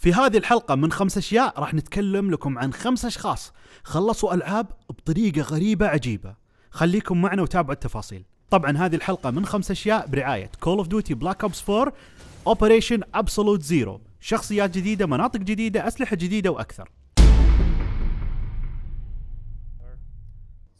في هذه الحلقة من خمس أشياء راح نتكلم لكم عن خمس أشخاص خلصوا ألعاب بطريقة غريبة عجيبة خليكم معنا وتابعوا التفاصيل طبعا هذه الحلقة من خمس أشياء برعاية كول اوف ديوتي بلاك أوبس 4 اوبريشن ابسولوت زيرو شخصيات جديدة مناطق جديدة أسلحة جديدة وأكثر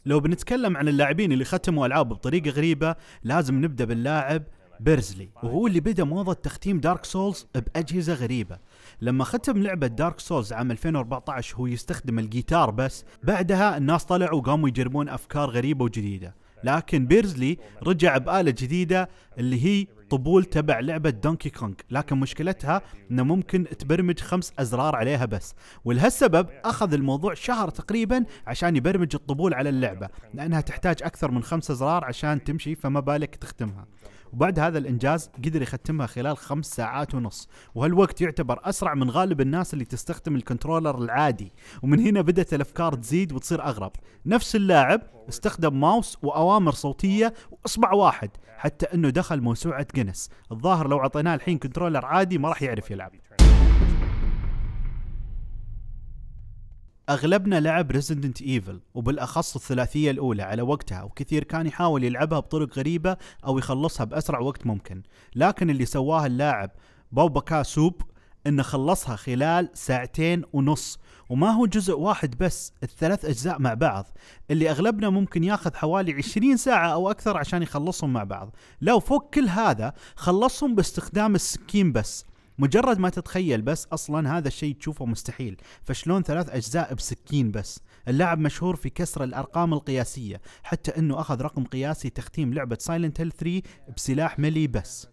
لو بنتكلم عن اللاعبين اللي ختموا ألعاب بطريقة غريبة لازم نبدأ باللاعب بيرزلي وهو اللي بدا موضة تختيم دارك سولز بأجهزة غريبة لما ختم لعبة دارك سولز عام 2014 هو يستخدم الجيتار بس بعدها الناس طلعوا وقاموا يجربون أفكار غريبة وجديدة لكن بيرزلي رجع بآلة جديدة اللي هي طبول تبع لعبة دونكي كونغ لكن مشكلتها انه ممكن تبرمج خمس ازرار عليها بس ولهالسبب اخذ الموضوع شهر تقريبا عشان يبرمج الطبول على اللعبة لانها تحتاج اكثر من خمس ازرار عشان تمشي فما بالك تختمها وبعد هذا الانجاز قدر يختمها خلال خمس ساعات ونص وهالوقت يعتبر اسرع من غالب الناس اللي تستخدم الكنترولر العادي ومن هنا بدات الافكار تزيد وتصير اغرب نفس اللاعب استخدم ماوس واوامر صوتيه واصبع واحد حتى انه دخل موسوعه جينيس الظاهر لو اعطيناه الحين كنترولر عادي ما راح يعرف يلعب اغلبنا لعب ريزيدنت ايفل وبالاخص الثلاثيه الاولى على وقتها وكثير كان يحاول يلعبها بطرق غريبه او يخلصها باسرع وقت ممكن لكن اللي سواه اللاعب بوبكا سوب انه خلصها خلال ساعتين ونص وما هو جزء واحد بس الثلاث اجزاء مع بعض اللي اغلبنا ممكن ياخذ حوالي 20 ساعة او اكثر عشان يخلصهم مع بعض لو فوق كل هذا خلصهم باستخدام السكين بس مجرد ما تتخيل بس اصلا هذا الشيء تشوفه مستحيل فشلون ثلاث اجزاء بسكين بس اللاعب مشهور في كسر الارقام القياسيه حتى انه اخذ رقم قياسي تختيم لعبه سايلنت هيل 3 بسلاح ملي بس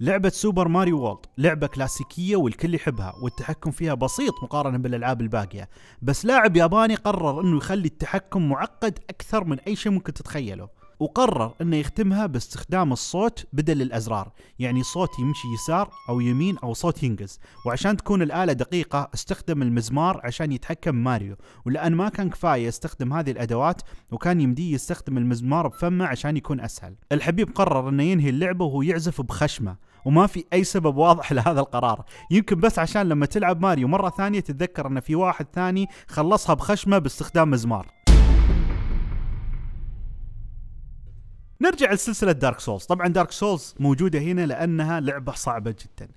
لعبة سوبر ماريو وولد لعبة كلاسيكية والكل يحبها والتحكم فيها بسيط مقارنة بالألعاب الباقية بس لاعب ياباني قرر أنه يخلي التحكم معقد أكثر من أي شيء ممكن تتخيله وقرر انه يختمها باستخدام الصوت بدل الازرار يعني صوت يمشي يسار او يمين او صوت ينقز وعشان تكون الآلة دقيقة استخدم المزمار عشان يتحكم ماريو ولأن ما كان كفاية يستخدم هذه الأدوات وكان يمديه يستخدم المزمار بفمه عشان يكون أسهل الحبيب قرر انه ينهي اللعبة وهو يعزف بخشمه وما في اي سبب واضح لهذا القرار يمكن بس عشان لما تلعب ماريو مره ثانيه تتذكر ان في واحد ثاني خلصها بخشمه باستخدام مزمار نرجع لسلسله دارك سولز طبعا دارك سولز موجوده هنا لانها لعبه صعبه جدا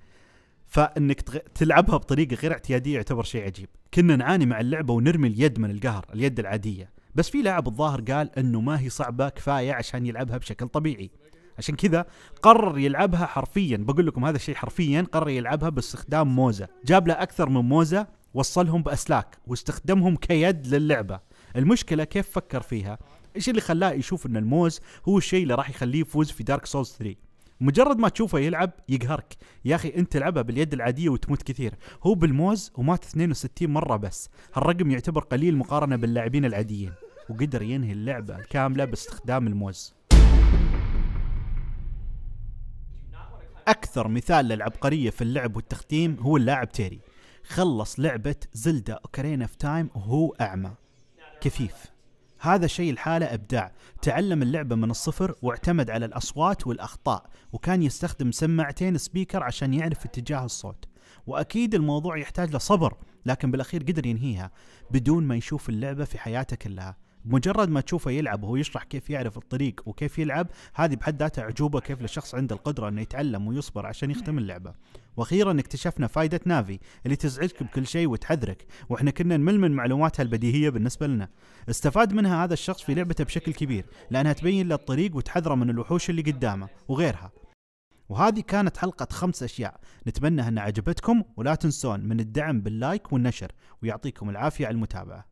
فانك تلعبها بطريقه غير اعتياديه يعتبر شيء عجيب كنا نعاني مع اللعبه ونرمي اليد من القهر اليد العاديه بس في لاعب الظاهر قال انه ما هي صعبه كفايه عشان يلعبها بشكل طبيعي عشان كذا قرر يلعبها حرفيا بقول لكم هذا الشيء حرفيا قرر يلعبها باستخدام موزه جاب له اكثر من موزه وصلهم باسلاك واستخدمهم كيد للعبه المشكله كيف فكر فيها ايش اللي خلاه يشوف ان الموز هو الشيء اللي راح يخليه يفوز في دارك سولز 3 مجرد ما تشوفه يلعب يقهرك يا اخي انت تلعبها باليد العاديه وتموت كثير هو بالموز ومات 62 مره بس هالرقم يعتبر قليل مقارنه باللاعبين العاديين وقدر ينهي اللعبه الكامله باستخدام الموز اكثر مثال للعبقريه في اللعب والتختيم هو اللاعب تيري خلص لعبه زلدا اوكرين اوف تايم وهو اعمى كفيف هذا شيء الحالة إبداع تعلم اللعبة من الصفر واعتمد على الأصوات والأخطاء وكان يستخدم سماعتين سبيكر عشان يعرف اتجاه الصوت وأكيد الموضوع يحتاج لصبر لكن بالأخير قدر ينهيها بدون ما يشوف اللعبة في حياته كلها مجرد ما تشوفه يلعب وهو يشرح كيف يعرف الطريق وكيف يلعب هذه بحد ذاتها عجوبه كيف للشخص عنده القدره انه يتعلم ويصبر عشان يختم اللعبه واخيرا اكتشفنا فائده نافي اللي تزعجك بكل شيء وتحذرك واحنا كنا نمل من معلوماتها البديهيه بالنسبه لنا استفاد منها هذا الشخص في لعبته بشكل كبير لانها تبين له الطريق وتحذره من الوحوش اللي قدامه وغيرها وهذه كانت حلقة خمس أشياء نتمنى أنها عجبتكم ولا تنسون من الدعم باللايك والنشر ويعطيكم العافية على المتابعة